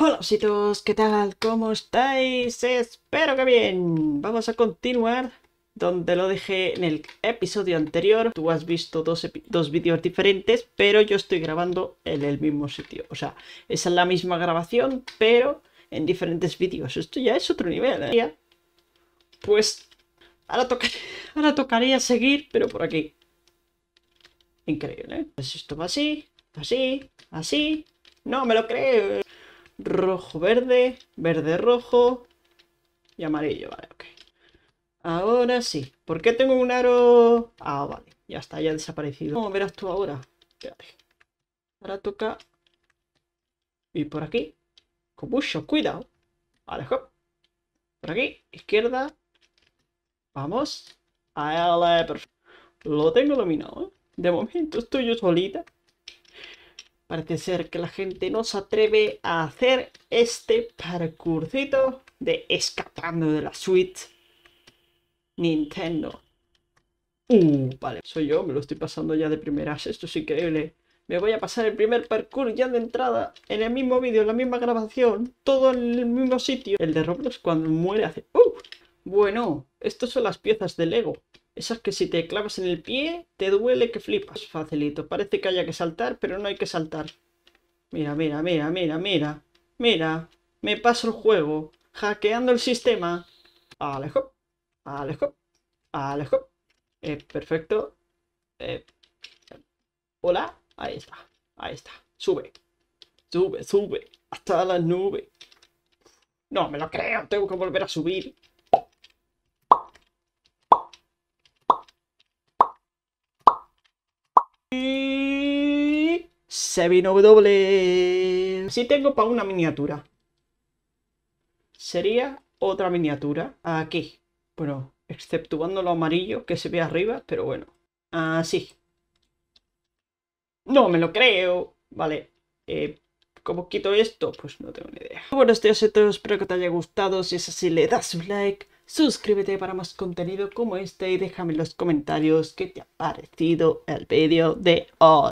Hola ositos, ¿qué tal? ¿Cómo estáis? Espero que bien. Vamos a continuar donde lo dejé en el episodio anterior. Tú has visto dos, vídeos diferentes, pero yo estoy grabando en el mismo sitio. O sea, es la misma grabación, pero en diferentes vídeos. Esto ya es otro nivel, ¿eh? Pues ahora, toca ahora tocaría seguir, pero por aquí. Increíble, ¿eh? Pues esto va así, así, así. No me lo creo rojo-verde, verde-rojo y amarillo, vale, ok. Ahora sí. ¿Por qué tengo un aro...? Ah, vale, ya está, ya ha desaparecido. ¿Cómo verás tú ahora? Espérate. Ahora toca... Y por aquí. Con mucho cuidado. Vale, hop. Por aquí, izquierda. Vamos. Ale, perfecto. Lo tengo iluminado, ¿eh? De momento estoy yo solita. Parece ser que la gente no se atreve a hacer este parkourcito de escapando de la suite Nintendo. Uh, vale, soy yo, me lo estoy pasando ya de primeras. Esto es increíble. Me voy a pasar el primer parkour ya de entrada en el mismo vídeo, en la misma grabación, todo en el mismo sitio. El de Roblox cuando muere hace... ¡Uh! Bueno, estas son las piezas de Lego. Esas que si te clavas en el pie, te duele que flipas. Facilito. Parece que haya que saltar, pero no hay que saltar. Mira, mira, mira, mira, mira. Mira. Me paso el juego. Hackeando el sistema. Alejo. Alejo. Alejo. Eh, perfecto. Eh, hola. Ahí está. Ahí está. Sube. Sube, sube. Hasta la nube. No, me lo creo. Tengo que volver a subir. Y... Se vino Si tengo para una miniatura. Sería otra miniatura. Aquí. Bueno, exceptuando lo amarillo que se ve arriba, pero bueno. Así. Ah, no me lo creo. Vale. Eh, ¿Cómo quito esto? Pues no tengo ni idea. Bueno, esto es todo. Espero que te haya gustado. Si es así, le das un like Suscríbete para más contenido como este y déjame en los comentarios qué te ha parecido el vídeo de hoy.